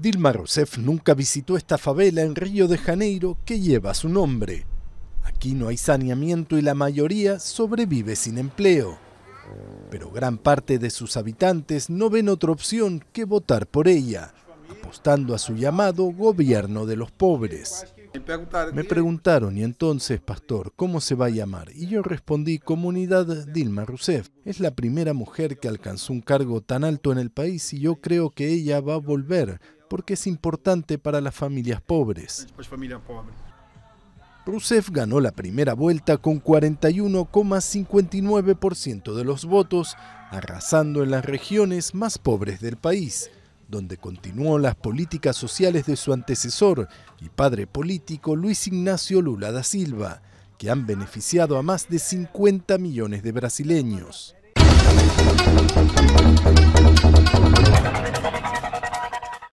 Dilma Rousseff nunca visitó esta favela en Río de Janeiro que lleva su nombre. Aquí no hay saneamiento y la mayoría sobrevive sin empleo. Pero gran parte de sus habitantes no ven otra opción que votar por ella, apostando a su llamado gobierno de los pobres. Me preguntaron y entonces, pastor, ¿cómo se va a llamar? Y yo respondí, comunidad Dilma Rousseff. Es la primera mujer que alcanzó un cargo tan alto en el país y yo creo que ella va a volver porque es importante para las familias pobres. Rousseff ganó la primera vuelta con 41,59% de los votos, arrasando en las regiones más pobres del país, donde continuó las políticas sociales de su antecesor y padre político Luis Ignacio Lula da Silva, que han beneficiado a más de 50 millones de brasileños.